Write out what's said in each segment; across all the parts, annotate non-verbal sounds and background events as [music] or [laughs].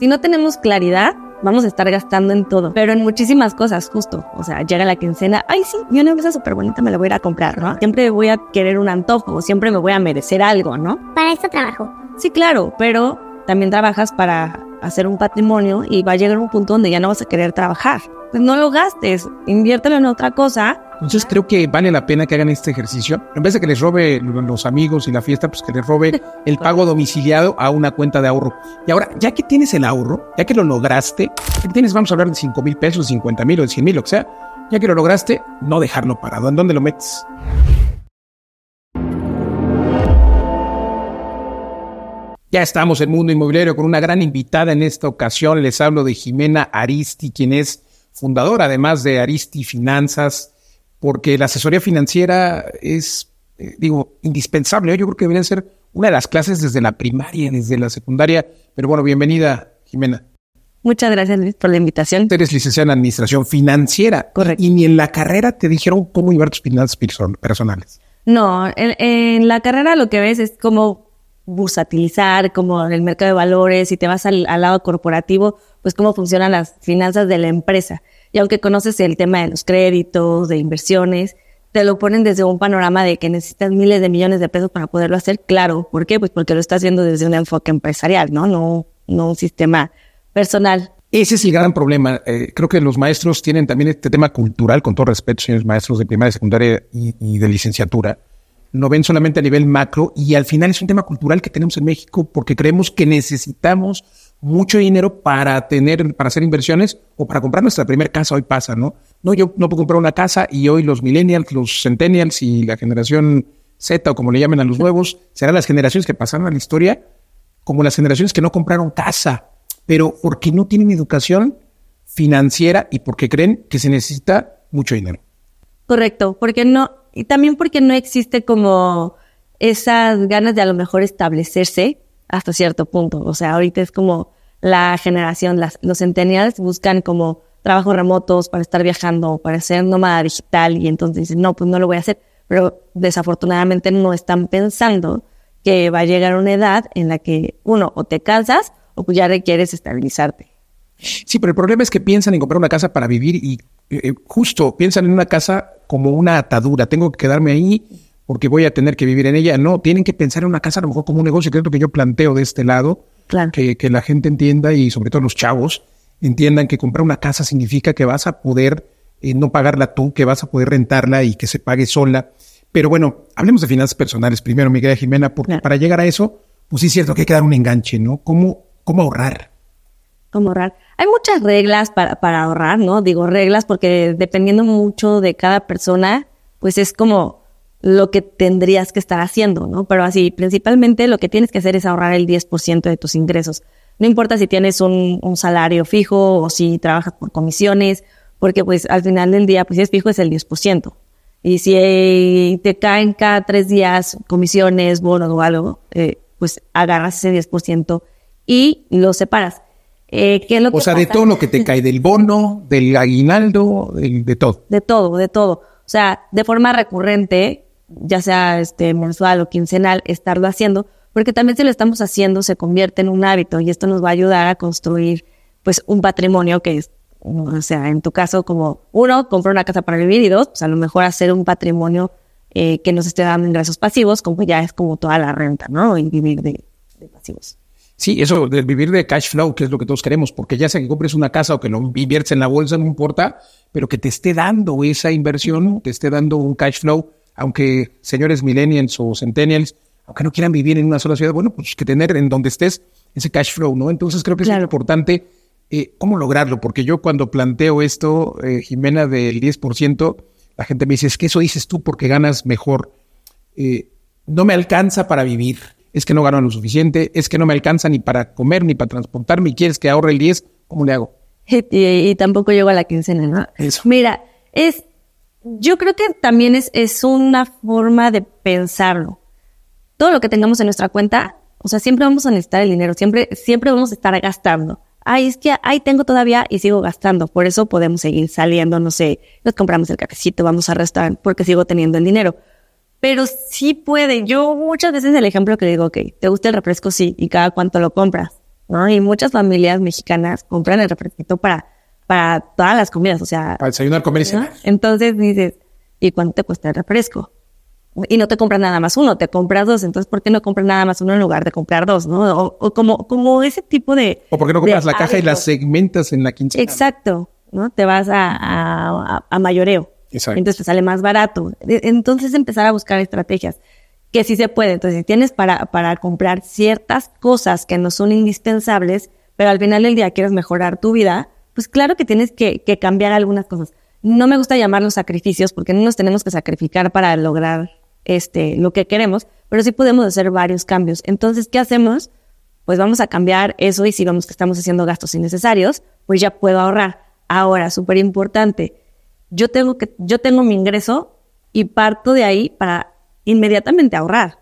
Si no tenemos claridad, vamos a estar gastando en todo, pero en muchísimas cosas, justo. O sea, llega la quincena, ay, sí, yo una empresa súper bonita me la voy a ir a comprar, ¿no? Siempre voy a querer un antojo, siempre me voy a merecer algo, ¿no? Para esto trabajo. Sí, claro, pero también trabajas para hacer un patrimonio y va a llegar un punto donde ya no vas a querer trabajar. Pues no lo gastes, inviértelo en otra cosa entonces creo que vale la pena que hagan este ejercicio. En vez de que les robe los amigos y la fiesta, pues que les robe [laughs] el pago domiciliado a una cuenta de ahorro. Y ahora, ya que tienes el ahorro, ya que lo lograste, tienes, vamos a hablar de 5 mil pesos, 50 mil o 100 mil, o sea, ya que lo lograste, no dejarlo parado. ¿En dónde lo metes? Ya estamos en Mundo Inmobiliario con una gran invitada en esta ocasión. Les hablo de Jimena Aristi, quien es fundadora además de Aristi Finanzas porque la asesoría financiera es, eh, digo, indispensable. ¿eh? Yo creo que debería ser una de las clases desde la primaria, desde la secundaria. Pero bueno, bienvenida, Jimena. Muchas gracias, por la invitación. Eres licenciada en Administración Financiera. Correcto. Y ni en la carrera te dijeron cómo llevar tus finanzas personales. No, en, la carrera lo que ves es cómo bursatilizar, cómo en el mercado de valores, si te vas al, al lado corporativo, pues cómo funcionan las finanzas de la empresa. Y aunque conoces el tema de los créditos, de inversiones, te lo ponen desde un panorama de que necesitas miles de millones de pesos para poderlo hacer. Claro, ¿por qué? Pues porque lo estás viendo desde un enfoque empresarial, ¿no? No, no un sistema personal. Ese es el gran problema. Eh, creo que los maestros tienen también este tema cultural, con todo respeto, señores maestros de primaria, secundaria y, y de licenciatura. No ven solamente a nivel macro y al final es un tema cultural que tenemos en México porque creemos que necesitamos mucho dinero para tener, para hacer inversiones o para comprar nuestra primera casa, hoy pasa, ¿no? No, yo no puedo comprar una casa y hoy los millennials, los centennials y la generación Z o como le llamen a los nuevos, serán las generaciones que pasaron a la historia como las generaciones que no compraron casa, pero porque no tienen educación financiera y porque creen que se necesita mucho dinero. Correcto, porque no, y también porque no existe como esas ganas de a lo mejor establecerse hasta cierto punto. O sea, ahorita es como la generación, las, los centenares buscan como trabajos remotos para estar viajando, para ser nómada digital y entonces dicen, no, pues no lo voy a hacer. Pero desafortunadamente no están pensando que va a llegar una edad en la que uno o te casas o pues ya requieres estabilizarte. Sí, pero el problema es que piensan en comprar una casa para vivir y eh, eh, justo piensan en una casa como una atadura. Tengo que quedarme ahí porque voy a tener que vivir en ella. No, tienen que pensar en una casa a lo mejor como un negocio, Creo que yo planteo de este lado, que, la gente entienda y sobre todo los chavos entiendan que comprar una casa significa que vas a poder eh, no pagarla tú, que vas a poder rentarla y que se pague sola. Pero bueno, hablemos de finanzas personales primero, mi querida Jimena, porque para llegar a eso, pues sí es cierto que hay que dar un enganche, ¿no? ¿Cómo, cómo ahorrar? ¿Cómo ahorrar? Hay muchas reglas para ahorrar, ¿no? Digo reglas porque dependiendo mucho de cada persona, pues es como lo que tendrías que estar haciendo, ¿no? Pero así, principalmente lo que tienes que hacer es ahorrar el 10% de tus ingresos. No importa si tienes un, salario fijo o si trabajas por comisiones, porque pues al final del día, pues si es fijo es el 10%. Y si eh, te caen cada tres días comisiones, bonos o algo, eh, pues agarras ese 10% y lo separas. Eh, ¿qué es lo o sea, de todo lo que te [laughs] cae, del bono, del aguinaldo, de todo. De todo, de todo. O sea, de forma recurrente, ya sea este, mensual o quincenal, estarlo haciendo, porque también si lo estamos haciendo se convierte en un hábito y esto nos va a ayudar a construir pues un patrimonio que es, o sea, en tu caso como uno, comprar una casa para vivir y dos, pues a lo mejor hacer un patrimonio eh, que nos esté dando ingresos pasivos, como ya es como toda la renta, ¿no? Y vivir de, pasivos. Sí, eso del vivir de cash flow, que es lo que todos queremos, porque ya sea que compres una casa o que lo inviertes en la bolsa, no importa, pero que te esté dando esa inversión, te esté dando un cash flow aunque señores millennials o centennials, aunque no quieran vivir en una sola ciudad, bueno, pues que tener en donde estés ese cash flow, ¿no? Entonces creo que es importante eh, cómo lograrlo, porque yo cuando planteo esto, eh, Jimena, del 10%, la gente me dice, es que eso dices tú porque ganas mejor. Eh, no me alcanza para vivir, es que no gano lo suficiente, es que no me alcanza ni para comer, ni para transportarme, y quieres que ahorre el 10, ¿cómo le hago? [laughs] Y, y tampoco llego a la quincena, ¿no? Eso. Mira, es yo creo que también es, es una forma de pensarlo. Todo lo que tengamos en nuestra cuenta, o sea, siempre vamos a necesitar el dinero, siempre, siempre vamos a estar gastando. Ay, es que ahí tengo todavía y sigo gastando. Por eso podemos seguir saliendo, no sé, nos compramos el cafecito, vamos a restar porque sigo teniendo el dinero. Pero sí puede. Yo muchas veces el ejemplo que le digo, ok, ¿te gusta el refresco? Sí, y cada cuánto lo compras, ¿no? Y muchas familias mexicanas compran el refresquito para para todas las comidas, o sea. Para desayunar, comer y cenar. Entonces dices, ¿y cuánto te cuesta el refresco? Y no te compras nada más uno, te compras dos. Entonces, ¿por qué no compras nada más uno en lugar de comprar dos? ¿no? O, como, como ese tipo de. O porque no compras la caja y la segmentas en la quincena. Exacto, ¿no? Te vas a, a, mayoreo. Exacto. Entonces te sale más barato. E, entonces empezar a buscar estrategias que sí se puede. Entonces, tienes para, para comprar ciertas cosas que no son indispensables, pero al final del día quieres mejorar tu vida, pues claro que tienes que, cambiar algunas cosas. No me gusta llamarlos sacrificios porque no nos tenemos que sacrificar para lograr este, lo que queremos, pero sí podemos hacer varios cambios. Entonces, ¿qué hacemos? Pues vamos a cambiar eso y si vemos que estamos haciendo gastos innecesarios, pues ya puedo ahorrar. Ahora, súper importante, yo tengo que, yo tengo mi ingreso y parto de ahí para inmediatamente ahorrar.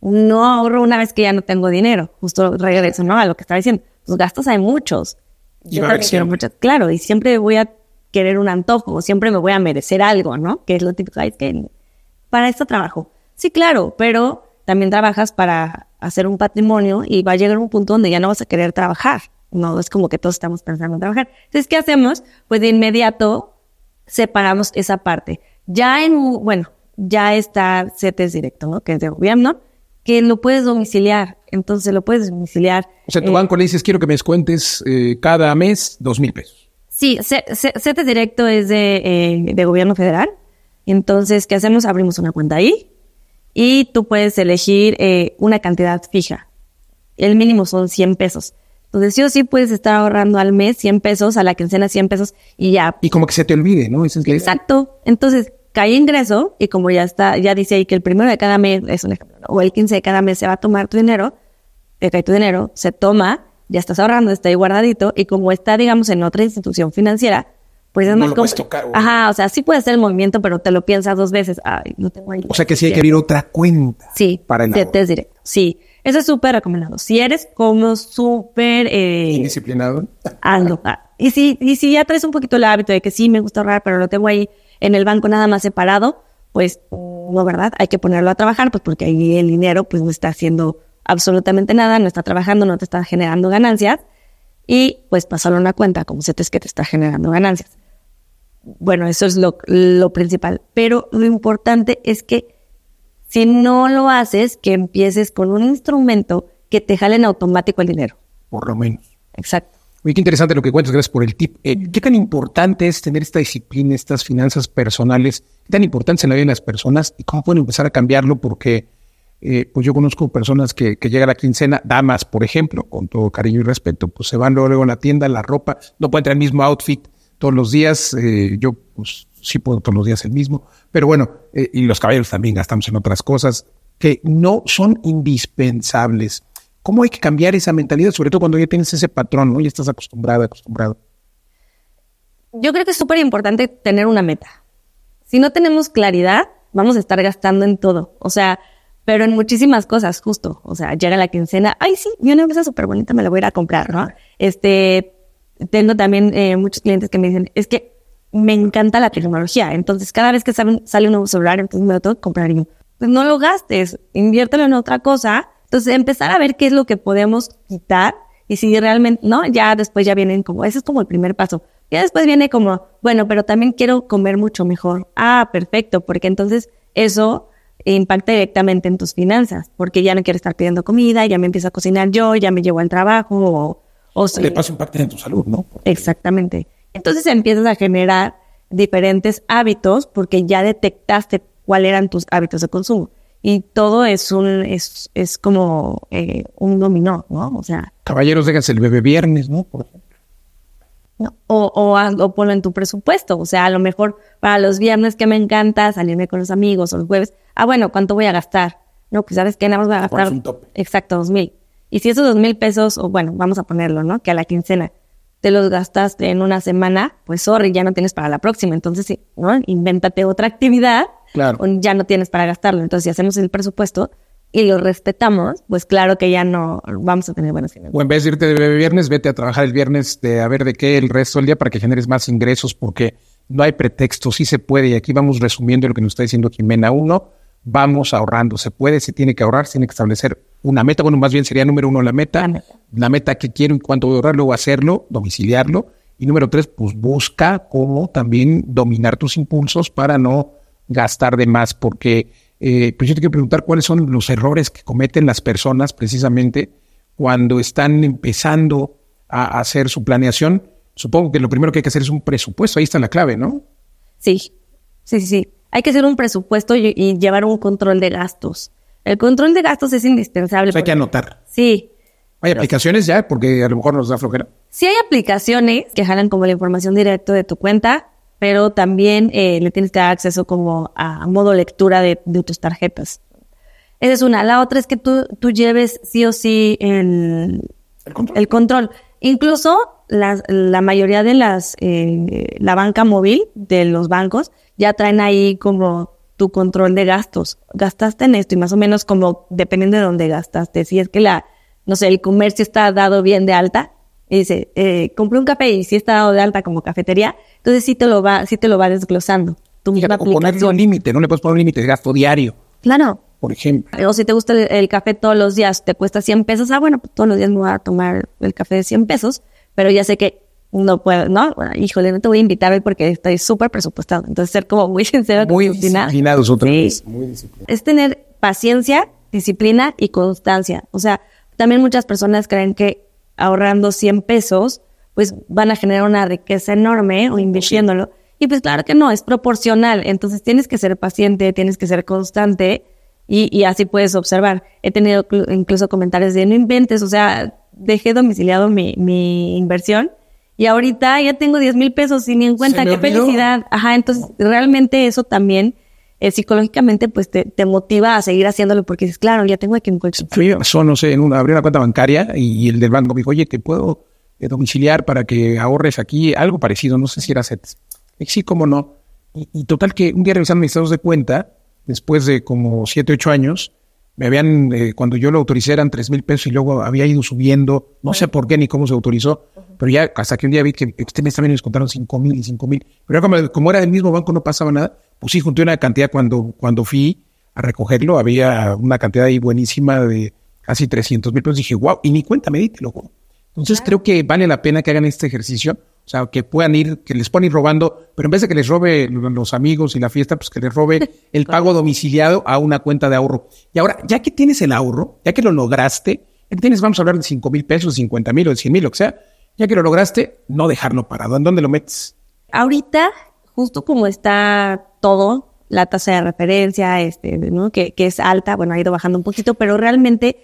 No ahorro una vez que ya no tengo dinero, justo regreso, ¿no? A lo que estaba diciendo. Los pues gastos hay muchos yo claro, y siempre voy a querer un antojo, siempre me voy a merecer algo, ¿no? Que es lo típico, es que para esto trabajo. Sí, claro, pero también trabajas para hacer un patrimonio y va a llegar un punto donde ya no vas a querer trabajar. No es como que todos estamos pensando en trabajar. Entonces, ¿qué hacemos? Pues de inmediato separamos esa parte. Ya en, bueno, ya está CETES directo, ¿no? Que es de gobierno. ¿no? que lo puedes domiciliar. Entonces lo puedes domiciliar. O sea, tu banco eh, le dices, quiero que me descuentes eh, cada mes dos mil pesos. Sí, te Directo es eh, de, gobierno federal. Entonces, ¿qué hacemos? Abrimos una cuenta ahí y tú puedes elegir una cantidad fija. El mínimo son 100 pesos. Entonces, sí o sí puedes estar ahorrando al mes 100 pesos, a la quincena 100 pesos y ya. Y como que se te olvide, ¿no? es Exacto. Entonces, cae ingreso y como ya está, ya dice ahí que el primero de cada mes, es un o el 15 de cada mes se va a tomar tu dinero, te cae tu dinero, se toma, ya estás ahorrando, está ahí guardadito y como está, digamos, en otra institución financiera, pues es no más lo puedes tocar. Ajá, o sea, sí puede ser el movimiento, pero te lo piensas dos veces. Ay, no tengo ahí. O sea que sí hay que abrir otra cuenta. Sí, para el es directo. Sí, eso es súper recomendado. Si eres como súper... Eh, Indisciplinado. Hazlo. Ah, y, si, y si ya traes un poquito el hábito de que sí, me gusta ahorrar, pero lo tengo ahí en el banco nada más separado, pues no, ¿verdad? Hay que ponerlo a trabajar, pues porque ahí el dinero pues no está haciendo absolutamente nada, no está trabajando, no te está generando ganancias y pues pasarlo a una cuenta como es que te está generando ganancias. Bueno, eso es lo principal, pero lo importante es que si no lo haces, que empieces con un instrumento que te jale en automático el dinero. Por lo menos. Exacto. Muy interesante lo que cuentas, gracias por el tip. Eh, ¿Qué tan importante es tener esta disciplina, estas finanzas personales? ¿Qué tan importante es en la vida de las personas y cómo pueden empezar a cambiarlo? Porque eh, pues yo conozco personas que, llegan a la quincena, damas, por ejemplo, con todo cariño y respeto, pues se van luego a la tienda, la ropa, no pueden traer el mismo outfit todos los días. Eh, yo, pues sí puedo todos los días el mismo, pero bueno, y los caballeros también gastamos en otras cosas que no son indispensables ¿Cómo hay que cambiar esa mentalidad, sobre todo cuando ya tienes ese patrón ¿no? y estás acostumbrado, acostumbrado? Yo creo que es súper importante tener una meta. Si no tenemos claridad, vamos a estar gastando en todo. O sea, pero en muchísimas cosas, justo. O sea, llega la quincena, ay, sí, yo una empresa súper bonita me la voy a ir a comprar, ¿no? Este, tengo también eh, muchos clientes que me dicen, es que me encanta la tecnología, entonces cada vez que sale un nuevo celular, entonces me lo tengo que comprar y pues no lo gastes, inviértelo en otra cosa entonces, empezar a ver qué es lo que podemos quitar y si realmente, ¿no? Ya después ya vienen como, ese es como el primer paso. Ya después viene como, bueno, pero también quiero comer mucho mejor. Ah, perfecto, porque entonces eso impacta directamente en tus finanzas, porque ya no quiero estar pidiendo comida, ya me empiezo a cocinar yo, ya me llevo al trabajo o... o soy... en tu salud, ¿no? Exactamente. Entonces empiezas a generar diferentes hábitos porque ya detectaste cuáles eran tus hábitos de consumo y todo es un es, es como eh, un dominó, ¿no? O sea, caballeros déjense el bebé viernes, ¿no? ¿no? O, o, o, ponlo en tu presupuesto, o sea, a lo mejor para los viernes que me encanta salirme con los amigos o los jueves, ah, bueno, ¿cuánto voy a gastar? No, pues sabes que nada más voy a gastar. Un Exacto, dos mil. Y si esos dos mil pesos, o bueno, vamos a ponerlo, ¿no? Que a la quincena te los gastaste en una semana, pues sorry, ya no tienes para la próxima. Entonces, ¿no? Invéntate otra actividad claro. ya no tienes para gastarlo. Entonces, si hacemos el presupuesto y lo respetamos, pues claro que ya no vamos a tener buenas ingresos. O en vez de irte de viernes, vete a trabajar el viernes de a ver de qué el resto del día para que generes más ingresos, porque no hay pretexto, sí se puede. Y aquí vamos resumiendo lo que nos está diciendo Jimena. Uno, vamos ahorrando. Se puede, se tiene que ahorrar, se tiene que establecer una meta. Bueno, más bien sería número uno la meta, la meta, que quiero y cuánto voy a ahorrar, luego hacerlo, domiciliarlo. Y número tres, pues busca cómo también dominar tus impulsos para no gastar de más, porque eh, pues yo te quiero preguntar cuáles son los errores que cometen las personas precisamente cuando están empezando a hacer su planeación. Supongo que lo primero que hay que hacer es un presupuesto, ahí está la clave, ¿no? Sí, sí, sí. Hay que hacer un presupuesto y, llevar un control de gastos. El control de gastos es indispensable. hay que anotar. Sí. Hay aplicaciones ya, porque a lo mejor nos da flojera. Sí hay aplicaciones que jalan como la información directa de tu cuenta, pero también eh, le tienes que dar acceso como a modo lectura de, de, tus tarjetas. Esa es una. La otra es que tú, tú lleves sí o sí el, ¿El, control? el control. Incluso la, la mayoría de las, eh, la banca móvil de los bancos ya traen ahí como tu control de gastos. Gastaste en esto y más o menos como dependiendo de dónde gastaste. Si es que la, no sé, el comercio está dado bien de alta, y dice, eh, compré un café y si está dado de alta como cafetería, entonces sí te lo va, sí te lo va desglosando. Tú misma o un límite, no le puedes poner un límite de gasto diario. Claro. Por ejemplo. O si te gusta el, café todos los días, te cuesta 100 pesos, ah, bueno, pues todos los días me voy a tomar el café de 100 pesos, pero ya sé que no puedo, ¿no? híjole, no te voy a invitar porque estoy súper presupuestado. Entonces, ser como muy [laughs] sincero. Muy disciplinado. Es tener paciencia, disciplina y constancia. O sea, también muchas personas creen que ahorrando 100 pesos, pues van a generar una riqueza enorme o pues invirtiéndolo. Y pues claro que no, es proporcional. Entonces tienes que ser paciente, tienes que ser constante y, y así puedes observar. He tenido incluso comentarios de no inventes, o sea, dejé domiciliado mi, mi inversión y ahorita ya tengo 10 mil pesos sin ni en cuenta, qué felicidad. Ajá, entonces realmente eso también eh, psicológicamente pues te, motiva a seguir haciéndolo porque dices, claro, ya tengo aquí un no sé, en una, abrí una cuenta bancaria y el del banco me dijo, oye, ¿te puedo eh, domiciliar para que ahorres aquí? Algo parecido, no sé si era sets. Sí, cómo no. Y, total que un día revisando mis estados de cuenta, después de como siete ocho años, me habían, eh, cuando yo lo autoricé eran 3 mil pesos y luego había ido subiendo, no sé por qué ni cómo se autorizó, pero ya hasta que un día vi que ustedes también me contaron 5 mil y 5 mil, pero como, era del mismo banco no pasaba nada, pues sí, junté una cantidad cuando, cuando fui a recogerlo, había una cantidad ahí buenísima de casi 300 mil pesos, dije, wow, y ni cuenta me entonces creo que vale la pena que hagan este ejercicio, o sea, que puedan ir, que les puedan ir robando, pero en vez de que les robe los amigos y la fiesta, pues que les robe [laughs] el pago domiciliado a una cuenta de ahorro. Y ahora, ya que tienes el ahorro, ya que lo lograste, ya que tienes, vamos a hablar de 5 mil pesos, 50 mil o de 100 mil, o sea, ya que lo lograste, no dejarlo parado. ¿En dónde lo metes? Ahorita, justo como está todo, la tasa de referencia, este, que, que es alta, bueno, ha ido bajando un poquito, pero realmente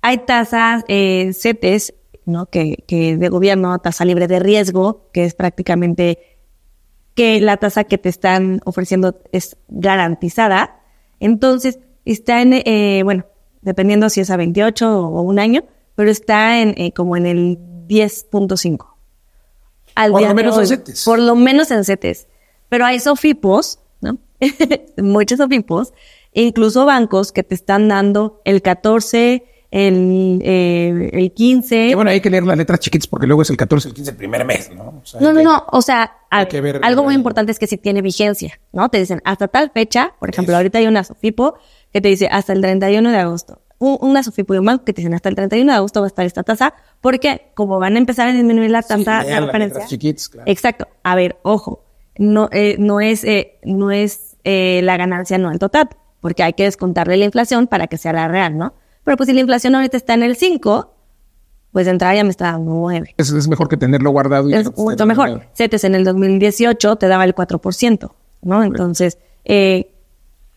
hay tasas, eh, CETES ¿no? Que, que de gobierno, tasa libre de riesgo, que es prácticamente que la tasa que te están ofreciendo es garantizada. Entonces, está en, eh, bueno, dependiendo si es a 28 o, un año, pero está en eh, como en el 10.5. por lo menos en CETES. Por lo menos en CETES. Pero hay sofipos, ¿no? [laughs] Muchos sofipos, incluso bancos que te están dando el 14, el, eh, el 15. bueno, hay que leer las letras chiquitas porque luego es el 14, el 15, el primer mes, ¿no? no, no, no. O sea, algo muy eh, importante es que si tiene vigencia, ¿no? Te dicen hasta tal fecha, por ejemplo, ahorita hay una Sofipo que te dice hasta el 31 de agosto. una Sofipo y un banco que te dicen hasta el 31 de agosto va a estar esta tasa, porque como van a empezar a disminuir la tasa Exacto. A ver, ojo, no, eh, no es, eh, no es la ganancia no anual total, porque hay que descontarle la inflación para que sea la real, ¿no? Pero pues si la inflación ahorita está en el 5, pues de entrada ya me está 9. Es, mejor que tenerlo guardado. Y es mucho mejor. CETES en el 2018 te daba el 4%, ¿no? Entonces, eh,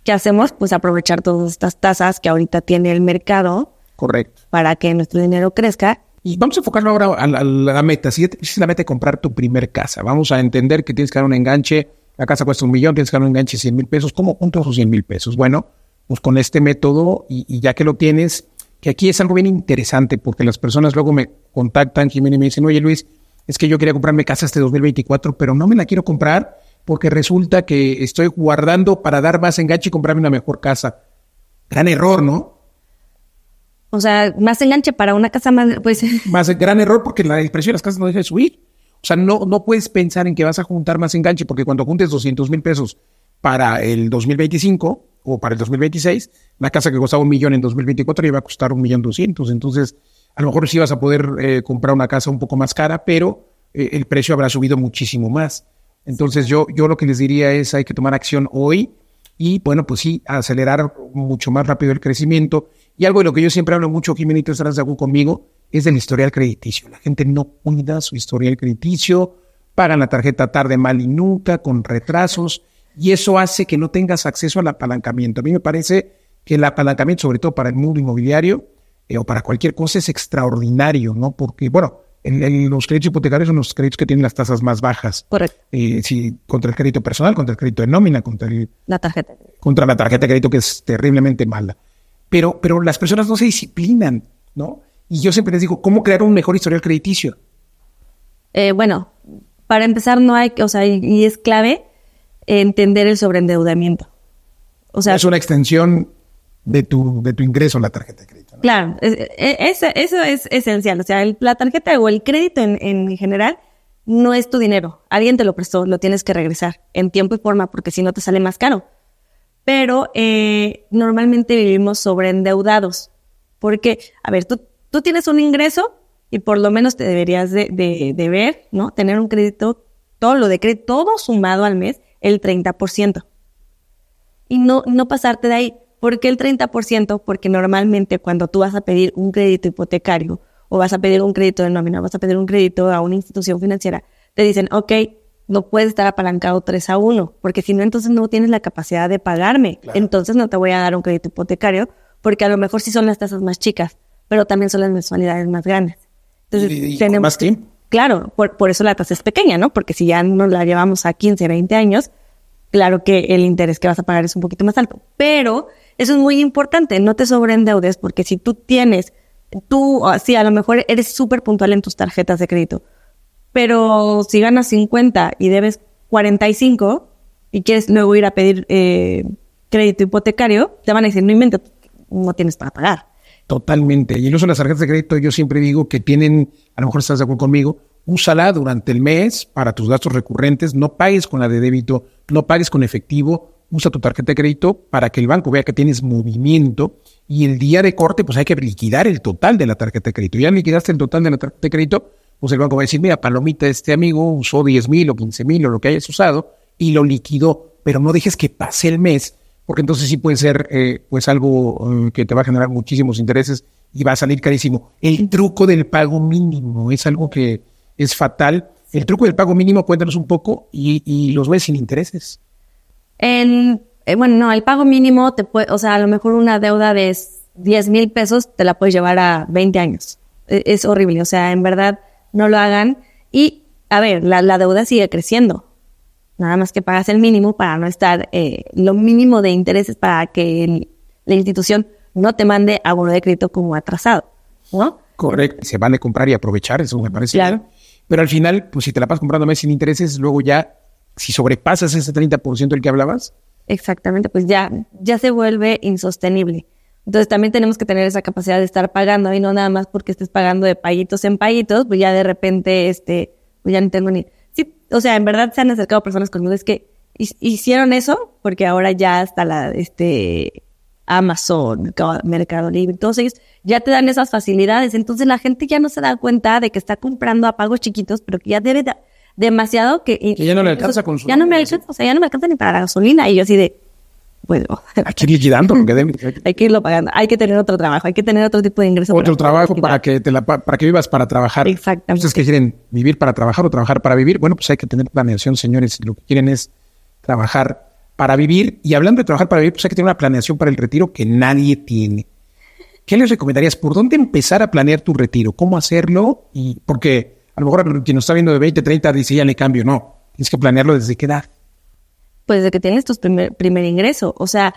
¿qué hacemos? Pues aprovechar todas estas tasas que ahorita tiene el mercado. Correcto. Para que nuestro dinero crezca. Y pues, vamos a enfocarlo ahora a la, meta. Si es la meta comprar tu primer casa, vamos a entender que tienes que dar un enganche. La casa cuesta un millón, tienes que dar un enganche de 100 mil pesos. ¿Cómo juntas esos 100 mil pesos? Bueno, pues, con este método y, ya que lo tienes, que aquí es algo bien interesante porque las personas luego me contactan, Jimena, y me dicen, oye Luis, es que yo quería comprarme casa este 2024, pero no me la quiero comprar porque resulta que estoy guardando para dar más enganche y comprarme una mejor casa. Gran error, ¿no? O sea, más enganche para una casa más, pues... [laughs] Más gran error porque la, expresión precio de las casas no deja de subir. O sea, no, no puedes pensar en que vas a juntar más enganche porque cuando juntes 200 mil pesos para el 2025, o para el 2026, la casa que costaba un millón en 2024 iba a costar un millón doscientos. Entonces, a lo mejor sí vas a poder eh, comprar una casa un poco más cara, pero eh, el precio habrá subido muchísimo más. Entonces, yo, yo lo que les diría es hay que tomar acción hoy y, bueno, pues sí, acelerar mucho más rápido el crecimiento. Y algo de lo que yo siempre hablo mucho, aquí, estarás de conmigo, es del historial crediticio. La gente no cuida su historial crediticio, pagan la tarjeta tarde, mal y nunca, con retrasos y eso hace que no tengas acceso al apalancamiento. A mí me parece que el apalancamiento, sobre todo para el mundo inmobiliario eh, o para cualquier cosa, es extraordinario, ¿no? Porque, bueno, los créditos hipotecarios son los créditos que tienen las tasas más bajas. Correcto. Eh, sí, contra el crédito personal, contra el crédito de nómina, contra la tarjeta. Contra la tarjeta de crédito que es terriblemente mala. Pero, pero las personas no se disciplinan, ¿no? Y yo siempre les digo, ¿cómo crear un mejor historial crediticio? Eh, bueno, para empezar no hay, o sea, y es clave entender el sobreendeudamiento. O sea, es una extensión de tu, de tu ingreso la tarjeta de crédito. Claro, e, eso es esencial. O sea, la tarjeta o el crédito en, general no es tu dinero. Alguien te lo prestó, lo tienes que regresar en tiempo y forma porque si no te sale más caro. Pero eh, normalmente vivimos sobreendeudados porque, a ver, tú, tú tienes un ingreso y por lo menos te deberías de, ver, ¿no? Tener un crédito, todo lo de crédito, todo sumado al mes, el 30%. Y no, no pasarte de ahí. ¿Por qué el 30%? Porque normalmente cuando tú vas a pedir un crédito hipotecario o vas a pedir un crédito de nómina, vas a pedir un crédito a una institución financiera, te dicen, ok, no puedes estar apalancado 3 a 1, porque si no, entonces no tienes la capacidad de pagarme. Entonces no te voy a dar un crédito hipotecario, porque a lo mejor sí son las tasas más chicas, pero también son las mensualidades más grandes. Entonces, más claro, por, eso la tasa es pequeña, ¿no? Porque si ya nos la llevamos a 15, 20 años, claro que el interés que vas a pagar es un poquito más alto. Pero eso es muy importante, no te sobreendeudes, porque si tú tienes, tú, ah, sí, a lo mejor eres súper puntual en tus tarjetas de crédito, pero si ganas 50 y debes 45 y quieres luego ir a pedir eh, crédito hipotecario, te van a decir, no invento, no tienes para pagar. Totalmente. Y el uso de las tarjetas de crédito, yo siempre digo que tienen, a lo mejor estás de acuerdo conmigo, úsala durante el mes para tus gastos recurrentes, no pagues con la de débito, no pagues con efectivo, usa tu tarjeta de crédito para que el banco vea que tienes movimiento y el día de corte, pues hay que liquidar el total de la tarjeta de crédito. Ya liquidaste el total de la tarjeta de crédito, pues el banco va a decir, mira, palomita, este amigo usó 10 mil o 15 mil o lo que hayas usado y lo liquidó, pero no dejes que pase el mes porque entonces sí puede ser eh, pues algo eh, que te va a generar muchísimos intereses y va a salir carísimo. El truco del pago mínimo es algo que es fatal. El truco del pago mínimo, cuéntanos un poco y, los ves sin intereses. En, eh, bueno, no, el pago mínimo, te puede, o sea, a lo mejor una deuda de 10 mil pesos te la puedes llevar a 20 años. E, es, horrible, o sea, en verdad no lo hagan. Y, a ver, la, la deuda sigue creciendo nada más que pagas el mínimo para no estar eh, lo mínimo de intereses para que la institución no te mande a abono de crédito como atrasado, ¿no? Correcto, se van a comprar y aprovechar, eso me parece. Claro. Pero al final, pues si te la vas comprando mes sin intereses, luego ya, si sobrepasas ese 30% del que hablabas. Exactamente, pues ya, ya se vuelve insostenible. Entonces también tenemos que tener esa capacidad de estar pagando y no nada más porque estés pagando de payitos en payitos, pues ya de repente, este, pues ya no tengo ni o sea, en verdad se han acercado personas con es que hicieron eso porque ahora ya hasta la, este, Amazon, Mercado Libre, todos ellos ya te dan esas facilidades. Entonces la gente ya no se da cuenta de que está comprando a pagos chiquitos, pero que ya debe de, demasiado que... que ya no le alcanza a me alcanza, ya no me alcanza ni para la gasolina. Y yo así de, puedo. Hay que ir que [laughs] hay que irlo pagando. Hay que tener otro trabajo. Hay que tener otro tipo de ingreso. Otro trabajo para que, para que vivas para trabajar. Exactamente. Ustedes que quieren vivir para trabajar o trabajar para vivir, bueno, pues hay que tener planeación, señores. Lo que quieren es trabajar para vivir. Y hablando de trabajar para vivir, pues hay que tener una planeación para el retiro que nadie tiene. ¿Qué les recomendarías? ¿Por dónde empezar a planear tu retiro? ¿Cómo hacerlo? Y porque a lo mejor quien nos está viendo de 20, 30 dice ya le cambio. No, tienes que planearlo desde qué edad pues de que tienes tu primer, primer ingreso. O sea,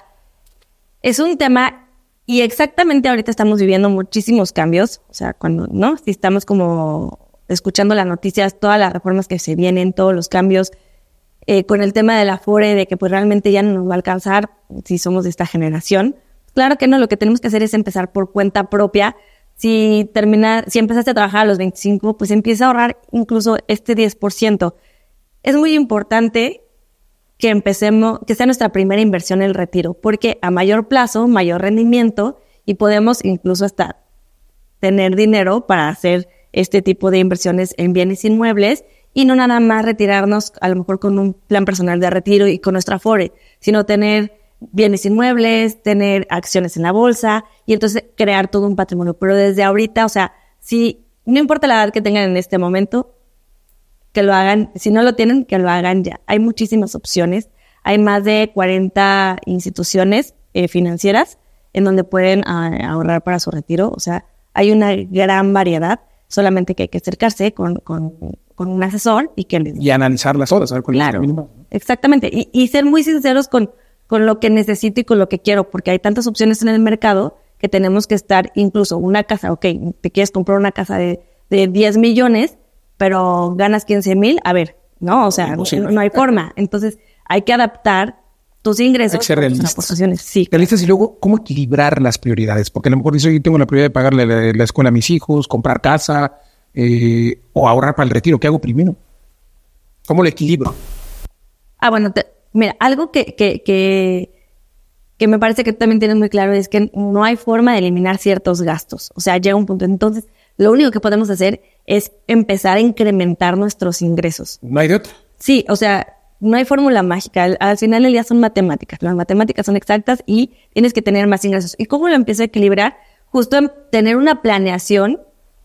es un tema y exactamente ahorita estamos viviendo muchísimos cambios. O sea, cuando, ¿no? Si estamos como escuchando las noticias, todas las reformas que se vienen, todos los cambios, eh, con el tema del la de que pues realmente ya no nos va a alcanzar si somos de esta generación. Claro que no, lo que tenemos que hacer es empezar por cuenta propia. Si termina, si empezaste a trabajar a los 25, pues empieza a ahorrar incluso este 10%. Es muy importante que empecemos, que sea nuestra primera inversión el retiro, porque a mayor plazo, mayor rendimiento y podemos incluso hasta tener dinero para hacer este tipo de inversiones en bienes inmuebles y no nada más retirarnos a lo mejor con un plan personal de retiro y con nuestra FORE, sino tener bienes inmuebles, tener acciones en la bolsa y entonces crear todo un patrimonio. Pero desde ahorita, o sea, si no importa la edad que tengan en este momento, que lo hagan, si no lo tienen, que lo hagan ya. Hay muchísimas opciones. Hay más de 40 instituciones eh, financieras en donde pueden ah, ahorrar para su retiro. O sea, hay una gran variedad, solamente que hay que acercarse con, con, con un asesor y que les... Y horas, a claro, Exactamente. Y, y, ser muy sinceros con, con lo que necesito y con lo que quiero, porque hay tantas opciones en el mercado que tenemos que estar incluso una casa, ok, te quieres comprar una casa de, de 10 millones, pero ganas 15 mil, a ver, no, o sea, no, hay forma. Entonces, hay que adaptar tus ingresos a las aportaciones. Sí. Realistas y luego, ¿cómo equilibrar las prioridades? Porque a lo mejor dices, yo tengo la prioridad de pagarle la, escuela a mis hijos, comprar casa eh, o ahorrar para el retiro. ¿Qué hago primero? ¿Cómo lo equilibro? Ah, bueno, mira, algo que, que, que me parece que tú también tienes muy claro es que no hay forma de eliminar ciertos gastos. O sea, llega un punto. Entonces, lo único que podemos hacer es empezar a incrementar nuestros ingresos. No hay Sí, o sea, no hay fórmula mágica. Al, final el día son matemáticas. Las matemáticas son exactas y tienes que tener más ingresos. ¿Y cómo lo empiezo a equilibrar? Justo en tener una planeación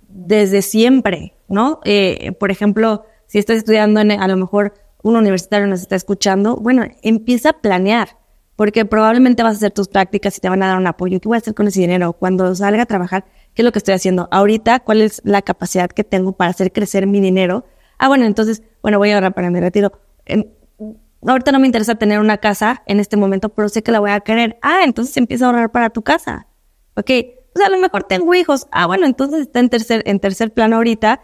desde siempre, ¿no? Eh, por ejemplo, si estás estudiando, a lo mejor un universitario nos está escuchando, bueno, empieza a planear, porque probablemente vas a hacer tus prácticas y te van a dar un apoyo. ¿Qué voy a hacer con ese dinero? Cuando salga a trabajar, ¿Qué es lo que estoy haciendo ahorita? ¿Cuál es la capacidad que tengo para hacer crecer mi dinero? Ah, bueno, entonces, bueno, voy a ahorrar para mi retiro. ahorita no me interesa tener una casa en este momento, pero sé que la voy a querer. Ah, entonces empieza a ahorrar para tu casa. Ok, sea, pues a lo mejor tengo hijos. Ah, bueno, entonces está en tercer, en tercer plano ahorita.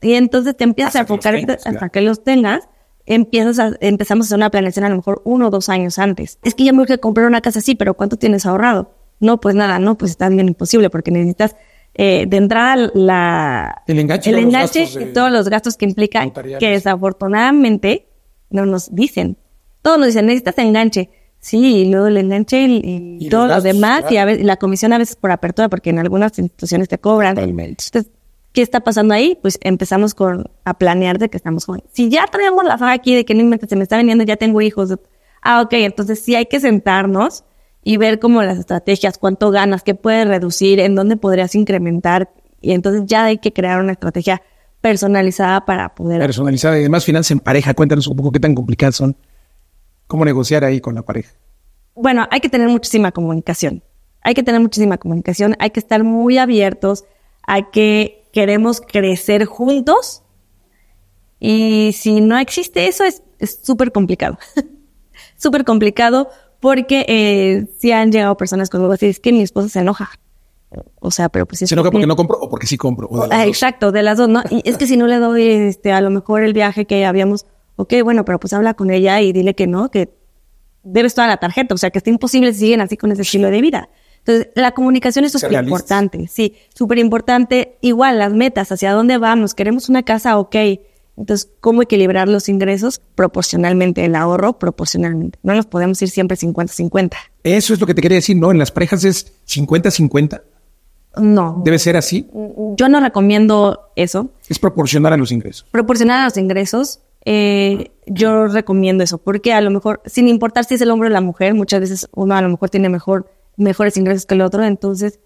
Y entonces te empiezas a enfocar hasta que los tengas. Empiezas a, empezamos a hacer una planeación a lo mejor uno o dos años antes. Es que yo me urge comprar una casa, sí, pero ¿cuánto tienes ahorrado? No, pues nada, no, pues está bien imposible porque necesitas eh, de entrada la, el enganche, y todos los gastos que implica, que desafortunadamente no nos dicen. Todos nos dicen, necesitas el enganche. Sí, y luego el enganche y, todo lo demás, y a veces, la comisión a veces por apertura, porque en algunas instituciones te cobran. Entonces, ¿qué está pasando ahí? Pues empezamos con, a planear de que estamos jóvenes. Si ya traemos la faja aquí de que no se me está vendiendo, ya tengo hijos. Ah, ok, entonces sí hay que sentarnos y ver cómo las estrategias, cuánto ganas, qué puedes reducir, en dónde podrías incrementar. Y entonces ya hay que crear una estrategia personalizada para poder. Personalizada y además finanzas en pareja. Cuéntanos un poco qué tan complicadas son. ¿Cómo negociar ahí con la pareja? Bueno, hay que tener muchísima comunicación. Hay que tener muchísima comunicación. Hay que estar muy abiertos a que queremos crecer juntos. Y si no existe eso, es súper complicado. [laughs] súper complicado porque eh, han llegado personas con algo así, es que mi esposa se enoja. O sea, pero pues... Es ¿Se enoja porque no compro o porque sí compro? Ah, exacto, de las dos, ¿no? es que si no le doy este, a lo mejor el viaje que habíamos, ok, bueno, pero pues habla con ella y dile que no, que debes toda la tarjeta, o sea, que está imposible si siguen así con ese estilo de vida. Entonces, la comunicación es súper importante, sí, súper importante. Igual, las metas, hacia dónde vamos, queremos una casa, ok, entonces, ¿cómo equilibrar los ingresos? Proporcionalmente el ahorro, proporcionalmente. No los podemos ir siempre 50-50. Eso es lo que te quería decir, ¿no? En las parejas es 50-50. No. ¿Debe ser así? Yo no recomiendo eso. Es proporcionar a los ingresos. Proporcionar a los ingresos. Eh, yo recomiendo eso, porque a lo mejor, sin importar si es el hombre o la mujer, muchas veces uno a lo mejor tiene mejor, mejores ingresos que el otro, entonces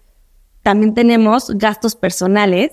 también tenemos gastos personales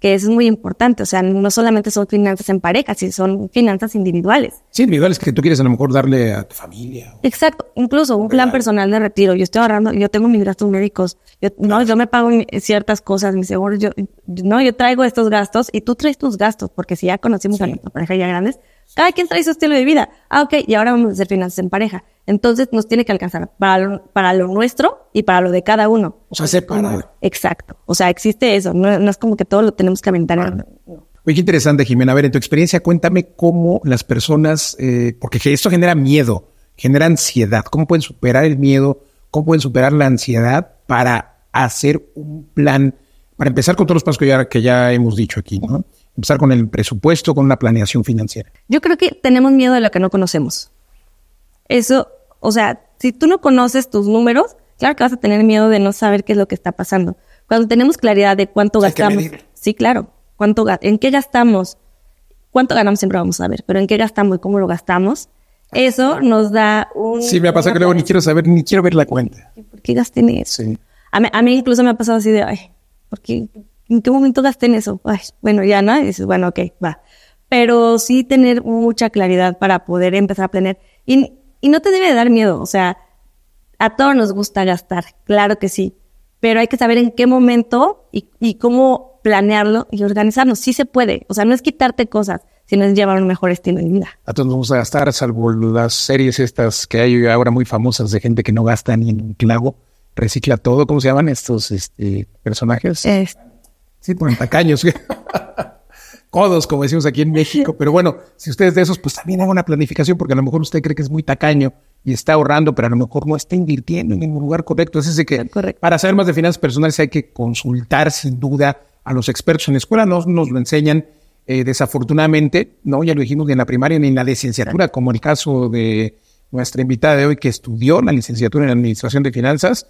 que eso es muy importante. O sea, no solamente son finanzas en pareja, sino son finanzas individuales. Sí, individuales que tú quieres a lo mejor darle a tu familia. Exacto, incluso un plan personal de retiro. Yo estoy ahorrando, yo tengo mis gastos médicos, yo, no, yo me pago ciertas cosas, mis seguro yo, no, yo traigo estos gastos y tú traes tus gastos, porque si ya conocimos a nuestra pareja ya grandes, cada quien trae su estilo de vida. Ah, ok, y ahora vamos a hacer finanzas en pareja. Entonces nos tiene que alcanzar para lo, nuestro y para lo de cada uno. O sea, separado. Exacto. O sea, existe eso. No, es como que todo lo tenemos que aventar. muy ah, interesante, Jimena. A ver, en tu experiencia, cuéntame cómo las personas, eh, porque esto genera miedo, genera ansiedad. ¿Cómo pueden superar el miedo? ¿Cómo pueden superar la ansiedad para hacer un plan? Para empezar con todos los pasos que ya, que ya hemos dicho aquí, ¿no? empezar con el presupuesto, con la planeación financiera? Yo creo que tenemos miedo de lo que no conocemos. Eso, o sea, si tú no conoces tus números, claro que vas a tener miedo de no saber qué es lo que está pasando. Cuando tenemos claridad de cuánto gastamos, sí, claro, cuánto en qué gastamos, cuánto ganamos siempre vamos a ver, pero en qué gastamos y cómo lo gastamos, eso nos da un... Sí, me ha pasado que luego ni quiero saber, ni quiero ver la cuenta. ¿Por qué gasté en eso? Sí. A, mí, a mí, incluso me ha pasado así de, ay, ¿por qué, ¿en qué momento gasté en eso? Ay, bueno, ya, ¿no? Y dices, bueno, ok, va. Pero sí tener mucha claridad para poder empezar a planear. Y, no te debe dar miedo, o sea, a todos nos gusta gastar, claro que sí, pero hay que saber en qué momento y, cómo planearlo y organizarnos. Sí se puede, o sea, no es quitarte cosas, sino es llevar un mejor estilo de vida. A todos nos gusta gastar, salvo las series estas que hay ahora muy famosas de gente que no gasta ni en un clavo recicla todo, ¿cómo se llaman estos este, personajes? Este, Sí, ponen tacaños. [laughs] Codos, como decimos aquí en México. Pero bueno, si ustedes de esos, pues también hagan una planificación, porque a lo mejor usted cree que es muy tacaño y está ahorrando, pero a lo mejor no está invirtiendo en el lugar correcto. Es que para saber más de finanzas personales hay que consultar sin duda a los expertos en la escuela. No nos lo enseñan, eh, desafortunadamente, no, ya lo dijimos ni en la primaria ni en la licenciatura, como el caso de nuestra invitada de hoy que estudió la licenciatura en Administración de Finanzas.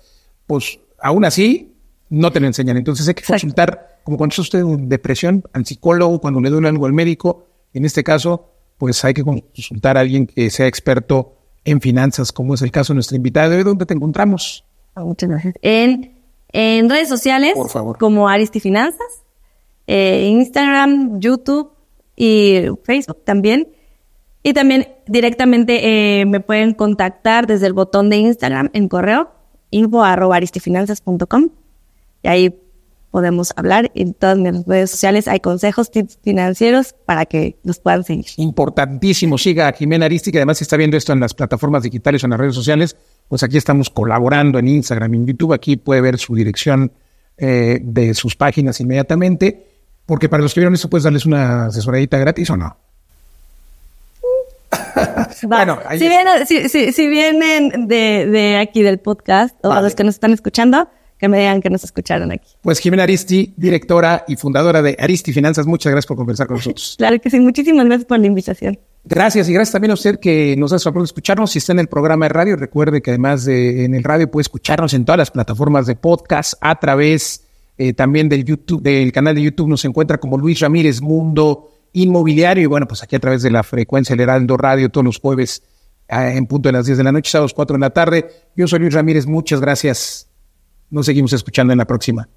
Pues aún así, no te lo enseñan. Entonces hay que consultar, como cuando usted en depresión, al psicólogo, cuando le duele algo al médico. En este caso, pues hay que consultar a alguien que sea experto en finanzas, como es el caso de nuestra invitada de ¿dónde te encontramos? Ah, muchas gracias. En, redes sociales, Por favor. como Aristifinanzas, Finanzas, eh, Instagram, YouTube y Facebook también. Y también directamente eh, me pueden contactar desde el botón de Instagram en correo info aristifinanzas.com ahí podemos hablar. En todas mis redes sociales hay consejos, tips financieros para que los puedan seguir. Importantísimo. Siga a Jimena Aristi, que además está viendo esto en las plataformas digitales o en las redes sociales. Pues aquí estamos colaborando en Instagram, y en YouTube. Aquí puede ver su dirección eh, de sus páginas inmediatamente. Porque para los que vieron esto, puedes darles una asesoradita gratis o no. [laughs] bueno, si, vienen, si, vienen de, de, aquí del podcast o a los que nos están escuchando, que me digan que nos escucharon aquí. Pues Jimena Aristi, directora y fundadora de Aristi Finanzas, muchas gracias por conversar con nosotros. [laughs] claro que sí, muchísimas gracias por la invitación. Gracias y gracias también a usted que nos hace de escucharnos. Si está en el programa de radio, recuerde que además en el radio puede escucharnos en todas las plataformas de podcast a través eh, también del YouTube, del canal de YouTube nos encuentra como Luis Ramírez Mundo Inmobiliario y bueno, pues aquí a través de la frecuencia del Heraldo Radio todos los jueves ah, en punto de las 10 de la noche, las 4 de la tarde. Yo soy Luis Ramírez, muchas gracias. Nos seguimos escuchando en la próxima.